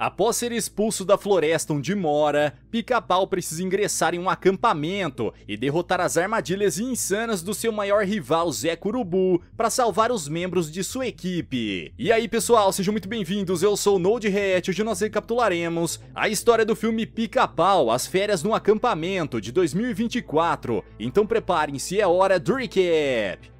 Após ser expulso da floresta onde mora, Pica-Pau precisa ingressar em um acampamento e derrotar as armadilhas insanas do seu maior rival Zé Curubu para salvar os membros de sua equipe. E aí pessoal, sejam muito bem-vindos, eu sou o Node Hat, hoje nós recapitularemos a história do filme Pica-Pau, As Férias no Acampamento, de 2024. Então preparem-se, é hora do recap!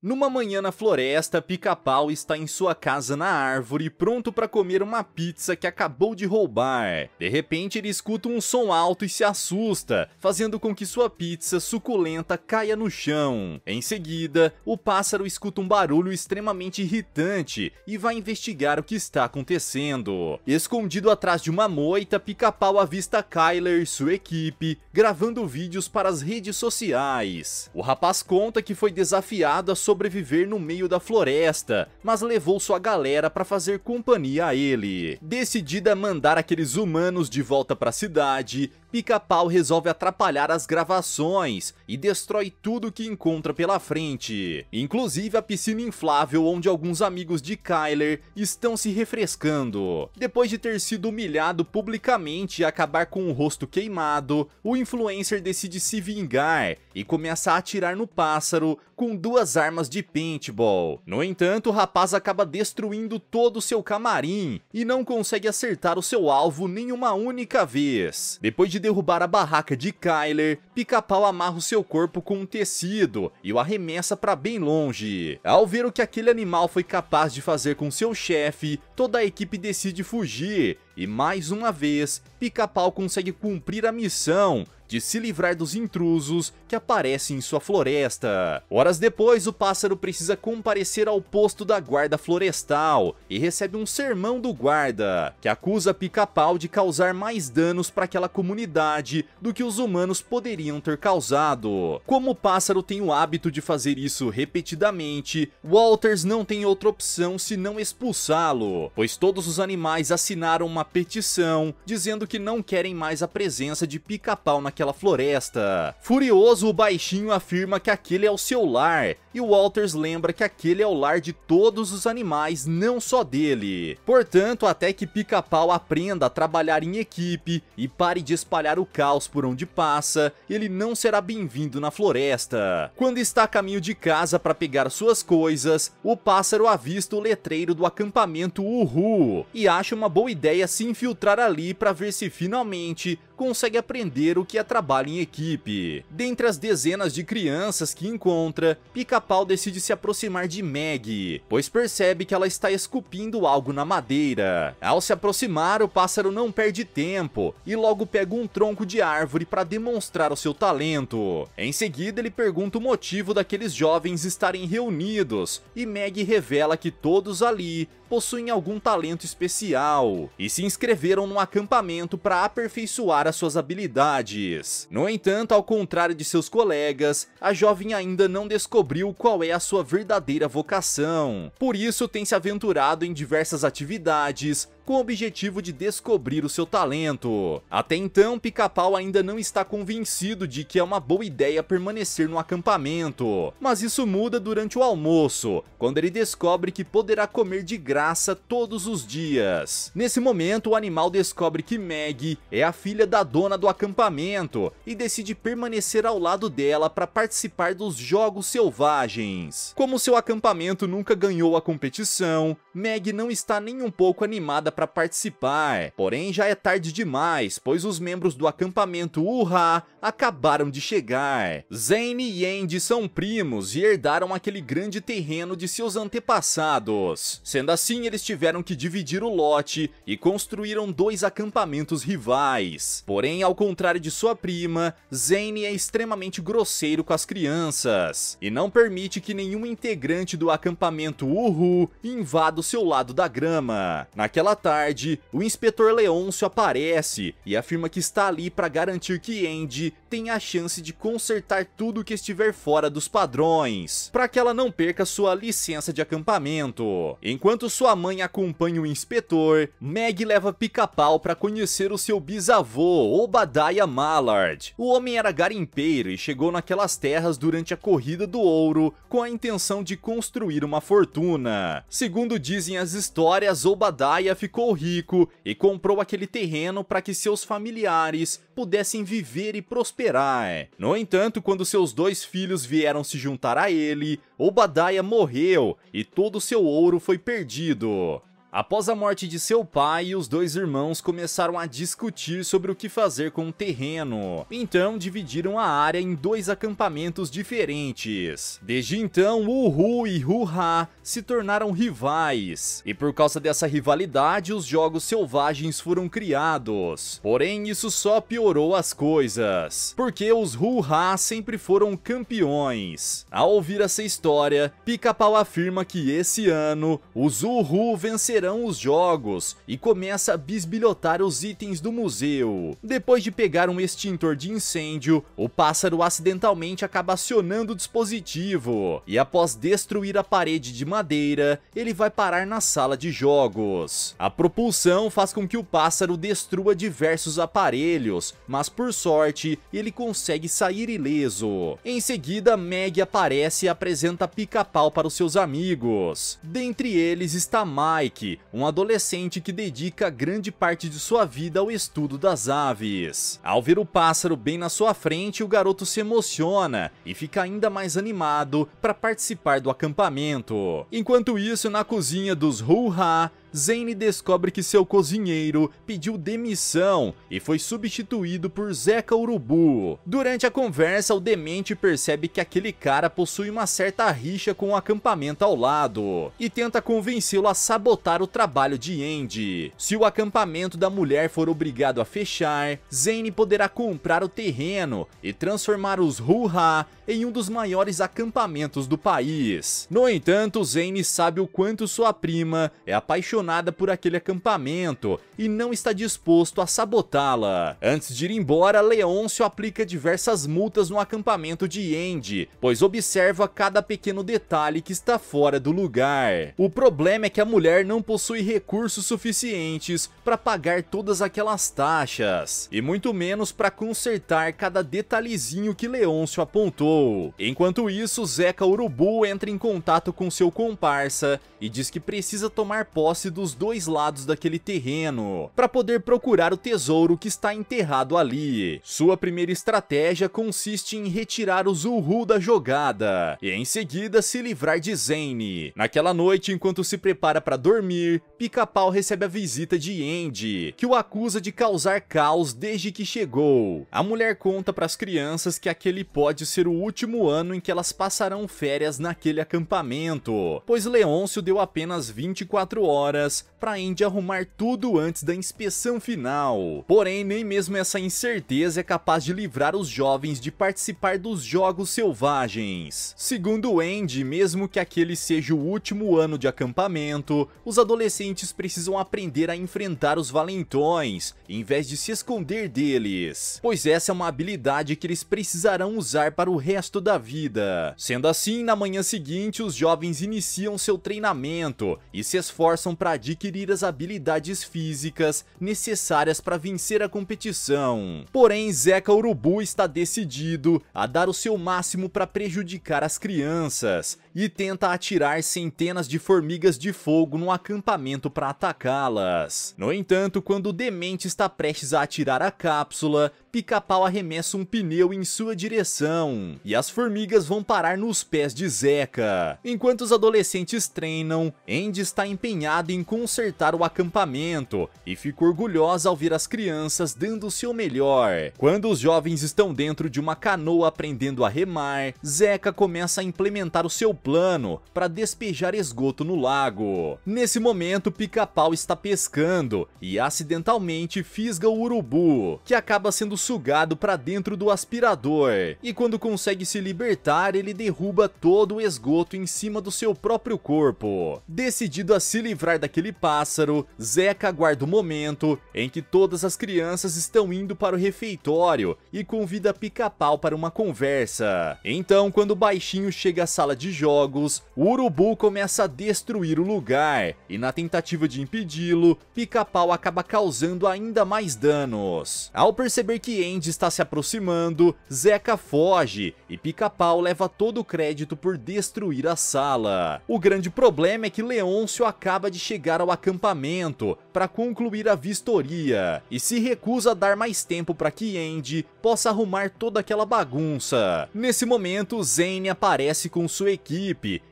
Numa manhã na floresta, Pica-Pau está em sua casa na árvore, pronto para comer uma pizza que acabou de roubar. De repente, ele escuta um som alto e se assusta, fazendo com que sua pizza suculenta caia no chão. Em seguida, o pássaro escuta um barulho extremamente irritante e vai investigar o que está acontecendo. Escondido atrás de uma moita, Pica-Pau avista Kyler e sua equipe, gravando vídeos para as redes sociais. O rapaz conta que foi desafiado a sobreviver no meio da floresta, mas levou sua galera para fazer companhia a ele. Decidida a mandar aqueles humanos de volta para a cidade, Pica-Pau resolve atrapalhar as gravações e destrói tudo que encontra pela frente, inclusive a piscina inflável onde alguns amigos de Kyler estão se refrescando. Depois de ter sido humilhado publicamente e acabar com o rosto queimado, o influencer decide se vingar e começa a atirar no pássaro com duas armas armas de paintball. No entanto, o rapaz acaba destruindo todo o seu camarim e não consegue acertar o seu alvo nenhuma única vez. Depois de derrubar a barraca de Kyler, Pica-Pau amarra o seu corpo com um tecido e o arremessa para bem longe. Ao ver o que aquele animal foi capaz de fazer com seu chefe, toda a equipe decide fugir e mais uma vez, Pica-Pau consegue cumprir a missão de se livrar dos intrusos que aparecem em sua floresta. Horas depois, o pássaro precisa comparecer ao posto da guarda florestal e recebe um sermão do guarda, que acusa Pica-Pau de causar mais danos para aquela comunidade do que os humanos poderiam ter causado. Como o pássaro tem o hábito de fazer isso repetidamente, Walters não tem outra opção se não expulsá-lo, pois todos os animais assinaram uma petição dizendo que não querem mais a presença de Pica-Pau naquele naquela floresta. Furioso, o baixinho afirma que aquele é o seu lar, e Walters lembra que aquele é o lar de todos os animais, não só dele. Portanto, até que Pica-Pau aprenda a trabalhar em equipe e pare de espalhar o caos por onde passa, ele não será bem-vindo na floresta. Quando está a caminho de casa para pegar suas coisas, o pássaro avista o letreiro do acampamento Uhu e acha uma boa ideia se infiltrar ali para ver se finalmente consegue aprender o que é trabalho em equipe. Dentre as dezenas de crianças que encontra, Pica-Pau decide se aproximar de Maggie, pois percebe que ela está esculpindo algo na madeira. Ao se aproximar, o pássaro não perde tempo e logo pega um tronco de árvore para demonstrar o seu talento. Em seguida, ele pergunta o motivo daqueles jovens estarem reunidos e Maggie revela que todos ali possuem algum talento especial e se inscreveram num acampamento para aperfeiçoar as suas habilidades. No entanto, ao contrário de seus colegas, a jovem ainda não descobriu qual é a sua verdadeira vocação. Por isso, tem se aventurado em diversas atividades com o objetivo de descobrir o seu talento. Até então, Pica-Pau ainda não está convencido de que é uma boa ideia permanecer no acampamento, mas isso muda durante o almoço, quando ele descobre que poderá comer de graça todos os dias. Nesse momento, o animal descobre que Maggie é a filha da dona do acampamento e decide permanecer ao lado dela para participar dos Jogos Selvagens. Como seu acampamento nunca ganhou a competição, Maggie não está nem um pouco animada para participar. Porém, já é tarde demais, pois os membros do acampamento Urra acabaram de chegar. Zane e Andy são primos e herdaram aquele grande terreno de seus antepassados. Sendo assim, eles tiveram que dividir o lote e construíram dois acampamentos rivais. Porém, ao contrário de sua prima, Zane é extremamente grosseiro com as crianças e não permite que nenhum integrante do acampamento Uhu invada o seu lado da grama. Naquela tarde, tarde, o inspetor Leôncio aparece e afirma que está ali para garantir que Andy tem a chance de consertar tudo que estiver fora dos padrões, para que ela não perca sua licença de acampamento. Enquanto sua mãe acompanha o inspetor, Meg leva pica-pau para conhecer o seu bisavô, Obadiah Mallard. O homem era garimpeiro e chegou naquelas terras durante a Corrida do Ouro com a intenção de construir uma fortuna. Segundo dizem as histórias, Obadiah ficou rico e comprou aquele terreno para que seus familiares pudessem viver e prosperar é. No entanto, quando seus dois filhos vieram se juntar a ele, Obadiah morreu e todo seu ouro foi perdido. Após a morte de seu pai, os dois irmãos começaram a discutir sobre o que fazer com o terreno. Então dividiram a área em dois acampamentos diferentes. Desde então, Uhu e Ruha se tornaram rivais. E por causa dessa rivalidade, os jogos selvagens foram criados. Porém, isso só piorou as coisas. Porque os Ruha sempre foram campeões. Ao ouvir essa história, Pica-Pau afirma que esse ano, os Uhu venceram serão os jogos e começa a bisbilhotar os itens do museu. Depois de pegar um extintor de incêndio, o pássaro acidentalmente acaba acionando o dispositivo e após destruir a parede de madeira, ele vai parar na sala de jogos. A propulsão faz com que o pássaro destrua diversos aparelhos, mas por sorte, ele consegue sair ileso. Em seguida, Meg aparece e apresenta pica-pau para os seus amigos. Dentre eles está Mike, um adolescente que dedica grande parte de sua vida ao estudo das aves. Ao ver o pássaro bem na sua frente, o garoto se emociona e fica ainda mais animado para participar do acampamento. Enquanto isso, na cozinha dos Hu-Ha, Zane descobre que seu cozinheiro pediu demissão e foi substituído por Zeca Urubu. Durante a conversa, o demente percebe que aquele cara possui uma certa rixa com o acampamento ao lado e tenta convencê-lo a sabotar o trabalho de Andy. Se o acampamento da mulher for obrigado a fechar, Zane poderá comprar o terreno e transformar os Ruha em um dos maiores acampamentos do país. No entanto, Zane sabe o quanto sua prima é apaixonada por aquele acampamento e não está disposto a sabotá-la. Antes de ir embora, Leôncio aplica diversas multas no acampamento de Andy, pois observa cada pequeno detalhe que está fora do lugar. O problema é que a mulher não possui recursos suficientes para pagar todas aquelas taxas, e muito menos para consertar cada detalhezinho que Leôncio apontou. Enquanto isso, Zeca Urubu entra em contato com seu comparsa e diz que precisa tomar posse dos dois lados daquele terreno, para poder procurar o tesouro que está enterrado ali. Sua primeira estratégia consiste em retirar o Zuhu da jogada, e em seguida se livrar de Zane. Naquela noite, enquanto se prepara para dormir, Pica-Pau recebe a visita de Andy, que o acusa de causar caos desde que chegou. A mulher conta para as crianças que aquele pode ser o último ano em que elas passarão férias naquele acampamento, pois Leôncio deu apenas 24 horas para Andy arrumar tudo antes da inspeção final. Porém, nem mesmo essa incerteza é capaz de livrar os jovens de participar dos Jogos Selvagens. Segundo Andy, mesmo que aquele seja o último ano de acampamento, os adolescentes ouvintes precisam aprender a enfrentar os valentões, em vez de se esconder deles, pois essa é uma habilidade que eles precisarão usar para o resto da vida. Sendo assim, na manhã seguinte, os jovens iniciam seu treinamento e se esforçam para adquirir as habilidades físicas necessárias para vencer a competição. Porém, Zeca Urubu está decidido a dar o seu máximo para prejudicar as crianças e tenta atirar centenas de formigas de fogo no acampamento para atacá-las. No entanto, quando o demente está prestes a atirar a cápsula, Pica-Pau arremessa um pneu em sua direção, e as formigas vão parar nos pés de Zeca. Enquanto os adolescentes treinam, Andy está empenhada em consertar o acampamento, e fica orgulhosa ao ver as crianças dando o seu melhor. Quando os jovens estão dentro de uma canoa aprendendo a remar, Zeca começa a implementar o seu plano plano para despejar esgoto no lago. Nesse momento, Pica-Pau está pescando e acidentalmente fisga o urubu, que acaba sendo sugado para dentro do aspirador. E quando consegue se libertar, ele derruba todo o esgoto em cima do seu próprio corpo. Decidido a se livrar daquele pássaro, Zeca aguarda o momento em que todas as crianças estão indo para o refeitório e convida Pica-Pau para uma conversa. Então, quando o baixinho chega à sala de jogos, jogos, o urubu começa a destruir o lugar, e na tentativa de impedi-lo, Pica-Pau acaba causando ainda mais danos. Ao perceber que Andy está se aproximando, Zeca foge, e Pica-Pau leva todo o crédito por destruir a sala. O grande problema é que Leôncio acaba de chegar ao acampamento para concluir a vistoria, e se recusa a dar mais tempo para que Andy possa arrumar toda aquela bagunça. Nesse momento, Zane aparece com sua equipe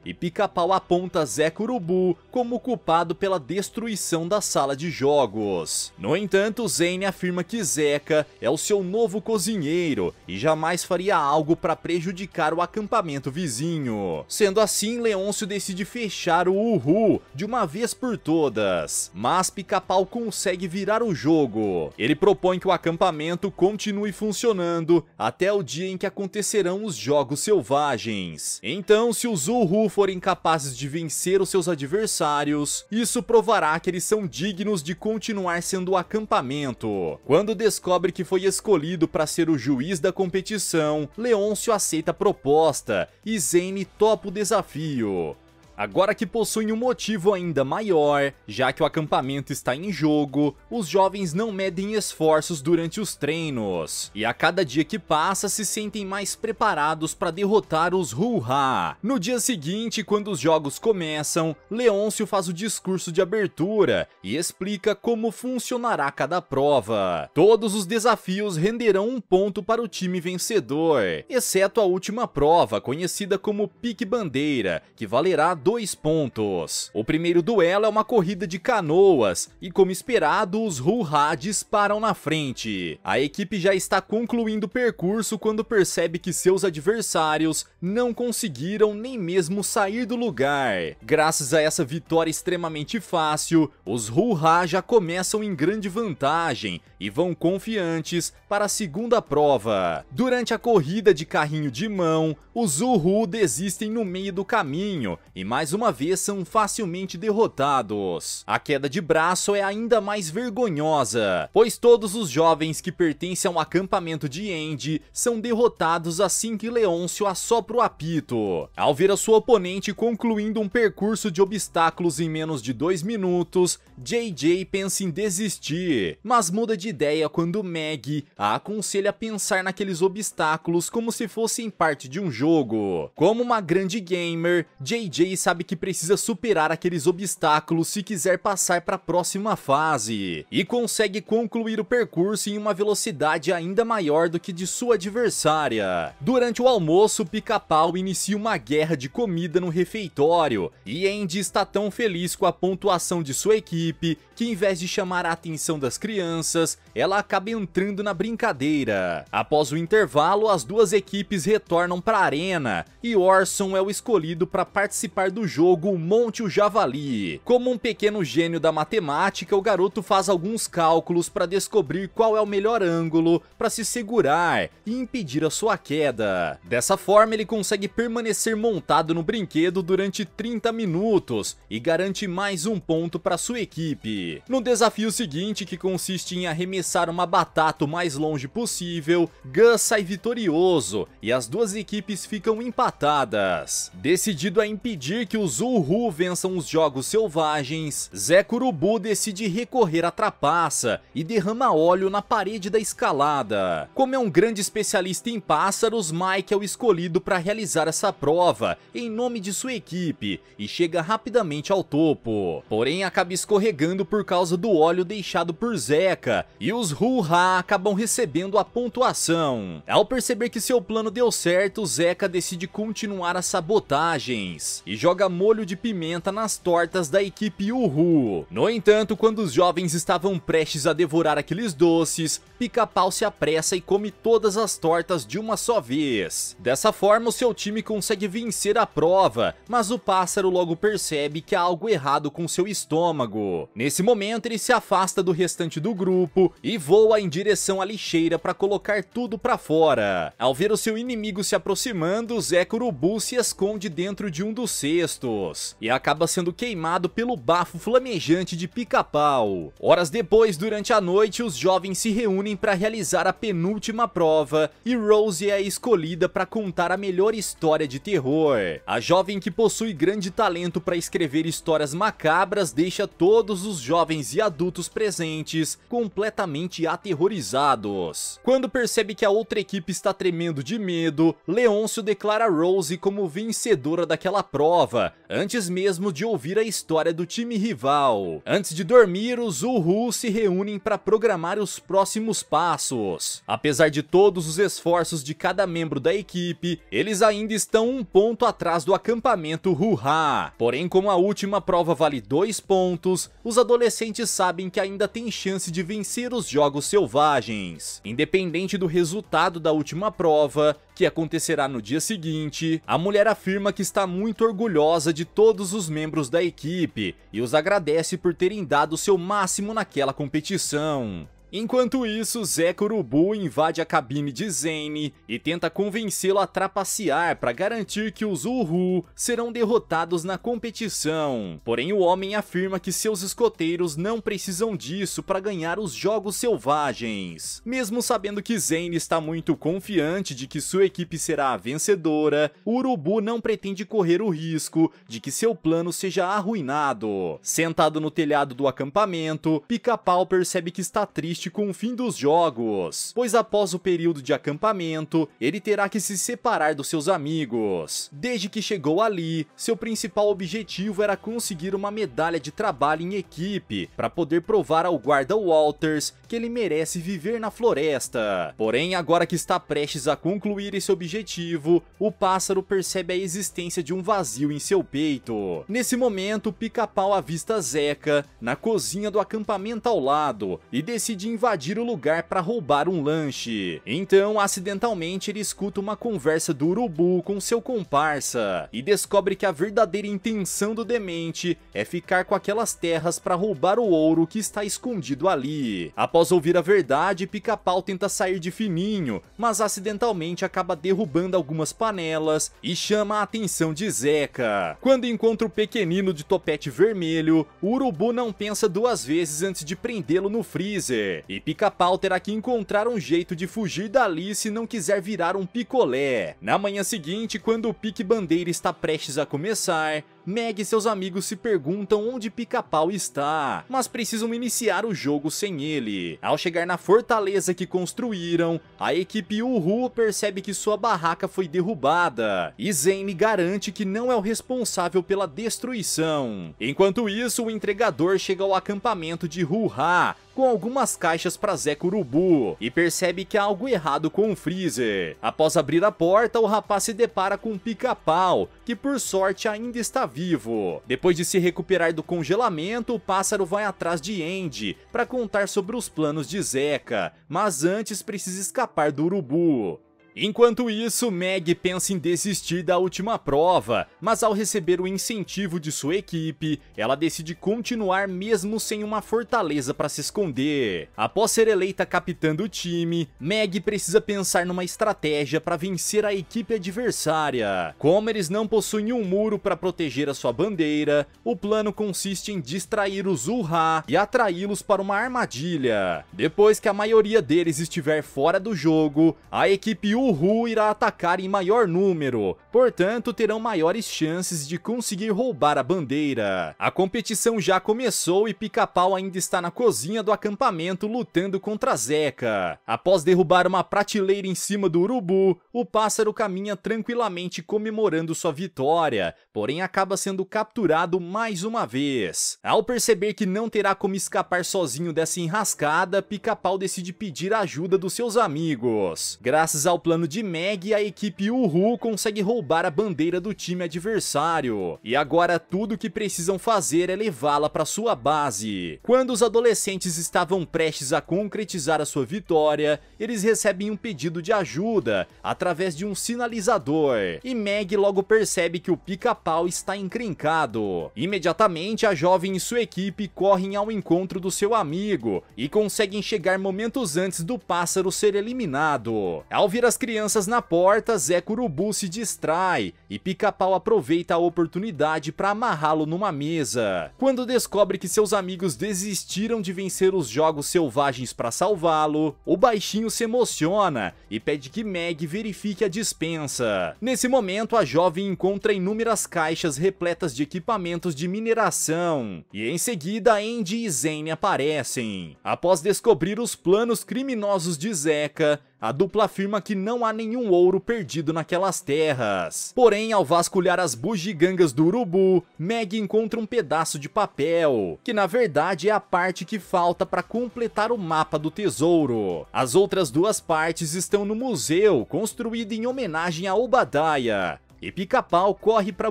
e Pica-Pau aponta Zé Curubu como culpado pela destruição da sala de jogos. No entanto, Zane afirma que Zeca é o seu novo cozinheiro e jamais faria algo para prejudicar o acampamento vizinho. Sendo assim, Leôncio decide fechar o Uhu de uma vez por todas, mas Pica-Pau consegue virar o jogo. Ele propõe que o acampamento continue funcionando até o dia em que acontecerão os Jogos Selvagens. Então, se o os Uhu forem capazes de vencer os seus adversários, isso provará que eles são dignos de continuar sendo o acampamento. Quando descobre que foi escolhido para ser o juiz da competição, Leôncio aceita a proposta e Zane topa o desafio. Agora que possuem um motivo ainda maior, já que o acampamento está em jogo, os jovens não medem esforços durante os treinos, e a cada dia que passa se sentem mais preparados para derrotar os Ruha. No dia seguinte, quando os jogos começam, Leôncio faz o discurso de abertura e explica como funcionará cada prova. Todos os desafios renderão um ponto para o time vencedor, exceto a última prova, conhecida como Pique Bandeira, que valerá dois pontos. O primeiro duelo é uma corrida de canoas, e como esperado, os Ruha disparam na frente. A equipe já está concluindo o percurso quando percebe que seus adversários não conseguiram nem mesmo sair do lugar. Graças a essa vitória extremamente fácil, os Ruha já começam em grande vantagem e vão confiantes para a segunda prova. Durante a corrida de carrinho de mão, os Uhu desistem no meio do caminho e mais uma vez são facilmente derrotados. A queda de braço é ainda mais vergonhosa, pois todos os jovens que pertencem a um acampamento de Andy são derrotados assim que Leôncio assopra o apito. Ao ver a sua oponente concluindo um percurso de obstáculos em menos de dois minutos, JJ pensa em desistir, mas muda de ideia quando Maggie a aconselha a pensar naqueles obstáculos como se fossem parte de um jogo. Como uma grande gamer, JJ sabe que precisa superar aqueles obstáculos se quiser passar para a próxima fase, e consegue concluir o percurso em uma velocidade ainda maior do que de sua adversária. Durante o almoço, pica-pau inicia uma guerra de comida no refeitório, e Andy está tão feliz com a pontuação de sua equipe que, em vez de chamar a atenção das crianças, ela acaba entrando na brincadeira. Após o intervalo, as duas equipes retornam para a arena e Orson é o escolhido para participar do jogo Monte o Javali. Como um pequeno gênio da matemática, o garoto faz alguns cálculos para descobrir qual é o melhor ângulo para se segurar e impedir a sua queda. Dessa forma, ele consegue permanecer montado no brinquedo durante 30 minutos e garante mais um ponto para sua equipe. No desafio seguinte, que consiste em arremessar uma batata o mais longe possível, Gus sai vitorioso e as duas equipes ficam empatadas. Decidido a impedir que os Uhu vençam os Jogos Selvagens, Zé Curubu decide recorrer à trapaça e derrama óleo na parede da escalada. Como é um grande especialista em pássaros, Mike é o escolhido para realizar essa prova em nome de sua equipe e chega rapidamente ao topo. Porém, acaba escorregando por causa do óleo deixado por Zeca e os Ruha acabam recebendo a pontuação. Ao perceber que seu plano deu certo, Zeca decide continuar as sabotagens e joga joga molho de pimenta nas tortas da equipe Uhu. No entanto, quando os jovens estavam prestes a devorar aqueles doces, Pica-Pau se apressa e come todas as tortas de uma só vez. Dessa forma, o seu time consegue vencer a prova, mas o pássaro logo percebe que há algo errado com seu estômago. Nesse momento, ele se afasta do restante do grupo e voa em direção à lixeira para colocar tudo para fora. Ao ver o seu inimigo se aproximando, Zé Curubu se esconde dentro de um dos seus textos, e acaba sendo queimado pelo bafo flamejante de pica-pau. Horas depois, durante a noite, os jovens se reúnem para realizar a penúltima prova, e Rose é escolhida para contar a melhor história de terror. A jovem que possui grande talento para escrever histórias macabras deixa todos os jovens e adultos presentes completamente aterrorizados. Quando percebe que a outra equipe está tremendo de medo, Leôncio declara Rose como vencedora daquela prova prova, antes mesmo de ouvir a história do time rival. Antes de dormir, os Uhu se reúnem para programar os próximos passos. Apesar de todos os esforços de cada membro da equipe, eles ainda estão um ponto atrás do acampamento Ruha. Porém, como a última prova vale dois pontos, os adolescentes sabem que ainda tem chance de vencer os Jogos Selvagens. Independente do resultado da última prova, que acontecerá no dia seguinte, a mulher afirma que está muito orgulhosa de todos os membros da equipe e os agradece por terem dado seu máximo naquela competição. Enquanto isso, Zé Urubu invade a cabine de Zane e tenta convencê-lo a trapacear para garantir que os Uhu serão derrotados na competição. Porém, o homem afirma que seus escoteiros não precisam disso para ganhar os Jogos Selvagens. Mesmo sabendo que Zane está muito confiante de que sua equipe será a vencedora, Urubu não pretende correr o risco de que seu plano seja arruinado. Sentado no telhado do acampamento, Pica-Pau percebe que está triste triste com o fim dos jogos, pois após o período de acampamento, ele terá que se separar dos seus amigos. Desde que chegou ali, seu principal objetivo era conseguir uma medalha de trabalho em equipe, para poder provar ao guarda Walters que ele merece viver na floresta. Porém, agora que está prestes a concluir esse objetivo, o pássaro percebe a existência de um vazio em seu peito. Nesse momento, o pica-pau avista Zeca na cozinha do acampamento ao lado e decide invadir o lugar para roubar um lanche. Então, acidentalmente, ele escuta uma conversa do urubu com seu comparsa e descobre que a verdadeira intenção do demente é ficar com aquelas terras para roubar o ouro que está escondido ali. Após ouvir a verdade, Pica-Pau tenta sair de fininho, mas acidentalmente acaba derrubando algumas panelas e chama a atenção de Zeca. Quando encontra o pequenino de topete vermelho, o urubu não pensa duas vezes antes de prendê-lo no freezer. E Pica-Pau terá que encontrar um jeito de fugir dali se não quiser virar um picolé. Na manhã seguinte, quando o pique-bandeira está prestes a começar, Meg e seus amigos se perguntam onde Pica-Pau está, mas precisam iniciar o jogo sem ele. Ao chegar na fortaleza que construíram, a equipe Uhu percebe que sua barraca foi derrubada, e Zane garante que não é o responsável pela destruição. Enquanto isso, o entregador chega ao acampamento de Ruha, com algumas caixas para Zeca Urubu e percebe que há algo errado com o Freezer. Após abrir a porta, o rapaz se depara com um pica-pau, que por sorte ainda está vivo. Depois de se recuperar do congelamento, o pássaro vai atrás de Andy para contar sobre os planos de Zeca, mas antes precisa escapar do urubu. Enquanto isso, Meg pensa em desistir da última prova, mas ao receber o incentivo de sua equipe, ela decide continuar mesmo sem uma fortaleza para se esconder. Após ser eleita capitã do time, Meg precisa pensar numa estratégia para vencer a equipe adversária. Como eles não possuem um muro para proteger a sua bandeira, o plano consiste em distrair os Urra e atraí-los para uma armadilha. Depois que a maioria deles estiver fora do jogo, a equipe Urra Hu irá atacar em maior número portanto terão maiores chances de conseguir roubar a bandeira. A competição já começou e Pica-Pau ainda está na cozinha do acampamento lutando contra Zeca. Após derrubar uma prateleira em cima do urubu, o pássaro caminha tranquilamente comemorando sua vitória, porém acaba sendo capturado mais uma vez. Ao perceber que não terá como escapar sozinho dessa enrascada, Pica-Pau decide pedir a ajuda dos seus amigos. Graças ao plano de Meg, a equipe Uhu consegue roubar a bandeira do time adversário. E agora tudo o que precisam fazer é levá-la para sua base. Quando os adolescentes estavam prestes a concretizar a sua vitória, eles recebem um pedido de ajuda através de um sinalizador. E Meg logo percebe que o pica-pau está encrencado. Imediatamente, a jovem e sua equipe correm ao encontro do seu amigo e conseguem chegar momentos antes do pássaro ser eliminado. Ao ver as crianças na porta, Zé Curubu se distrai cai e Pica-Pau aproveita a oportunidade para amarrá-lo numa mesa. Quando descobre que seus amigos desistiram de vencer os jogos selvagens para salvá-lo, o baixinho se emociona e pede que Meg verifique a dispensa. Nesse momento, a jovem encontra inúmeras caixas repletas de equipamentos de mineração e em seguida Andy e Zane aparecem. Após descobrir os planos criminosos de Zeca, a dupla afirma que não há nenhum ouro perdido naquelas terras. Porém, ao vasculhar as bugigangas do urubu, Meg encontra um pedaço de papel, que na verdade é a parte que falta para completar o mapa do tesouro. As outras duas partes estão no museu, construído em homenagem a Obadiah, e Pica-Pau corre para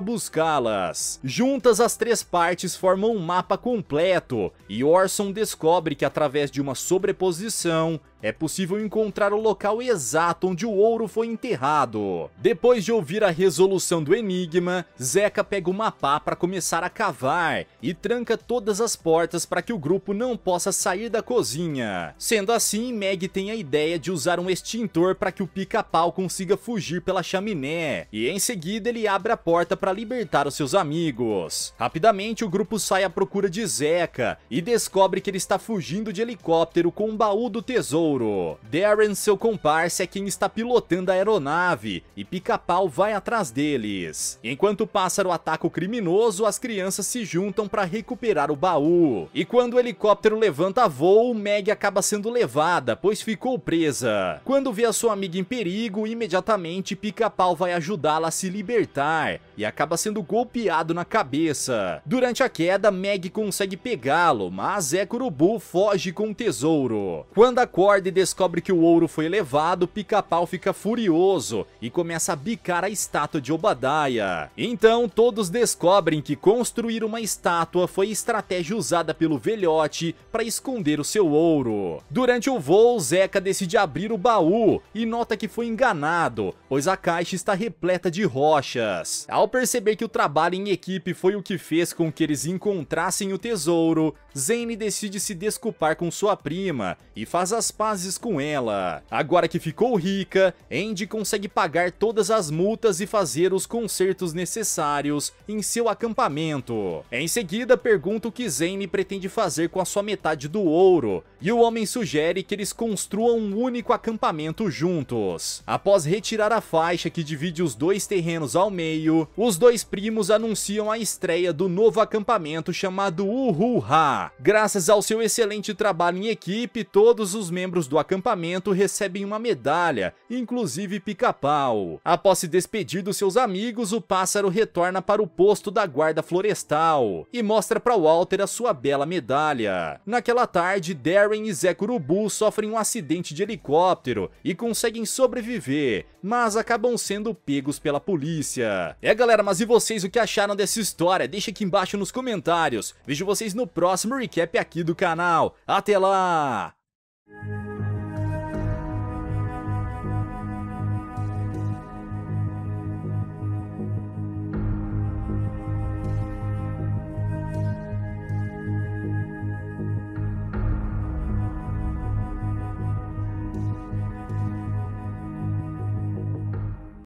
buscá-las. Juntas, as três partes formam um mapa completo e Orson descobre que através de uma sobreposição é possível encontrar o local exato onde o ouro foi enterrado. Depois de ouvir a resolução do enigma, Zeca pega uma pá para começar a cavar e tranca todas as portas para que o grupo não possa sair da cozinha. Sendo assim, Meg tem a ideia de usar um extintor para que o pica-pau consiga fugir pela chaminé e em seguida seguida, ele abre a porta para libertar os seus amigos. Rapidamente, o grupo sai à procura de Zeca e descobre que ele está fugindo de helicóptero com um baú do tesouro. Darren, seu comparsa, é quem está pilotando a aeronave e Pica-Pau vai atrás deles. Enquanto o pássaro ataca o criminoso, as crianças se juntam para recuperar o baú. E quando o helicóptero levanta voo, Meg acaba sendo levada, pois ficou presa. Quando vê a sua amiga em perigo, imediatamente Pica-Pau vai ajudá-la a se se libertar e acaba sendo golpeado na cabeça. Durante a queda, Meg consegue pegá-lo, mas é Ekurubu foge com o tesouro. Quando acorda e descobre que o ouro foi levado, Pica-Pau fica furioso e começa a bicar a estátua de Obadiah. Então, todos descobrem que construir uma estátua foi estratégia usada pelo velhote para esconder o seu ouro. Durante o voo, Zeca decide abrir o baú e nota que foi enganado, pois a caixa está repleta de rochas. Ao perceber que o trabalho em equipe foi o que fez com que eles encontrassem o tesouro, Zane decide se desculpar com sua prima e faz as pazes com ela. Agora que ficou rica, Andy consegue pagar todas as multas e fazer os consertos necessários em seu acampamento. Em seguida, pergunta o que Zane pretende fazer com a sua metade do ouro, e o homem sugere que eles construam um único acampamento juntos. Após retirar a faixa que divide os dois terrenos terrenos ao meio, os dois primos anunciam a estreia do novo acampamento chamado Uhuha. Graças ao seu excelente trabalho em equipe, todos os membros do acampamento recebem uma medalha, inclusive pica-pau. Após se despedir dos seus amigos, o pássaro retorna para o posto da guarda florestal e mostra para Walter a sua bela medalha. Naquela tarde, Darren e Zé Curubu sofrem um acidente de helicóptero e conseguem sobreviver, mas acabam sendo pegos pela polícia polícia. É galera, mas e vocês o que acharam dessa história? Deixa aqui embaixo nos comentários. Vejo vocês no próximo recap aqui do canal. Até lá!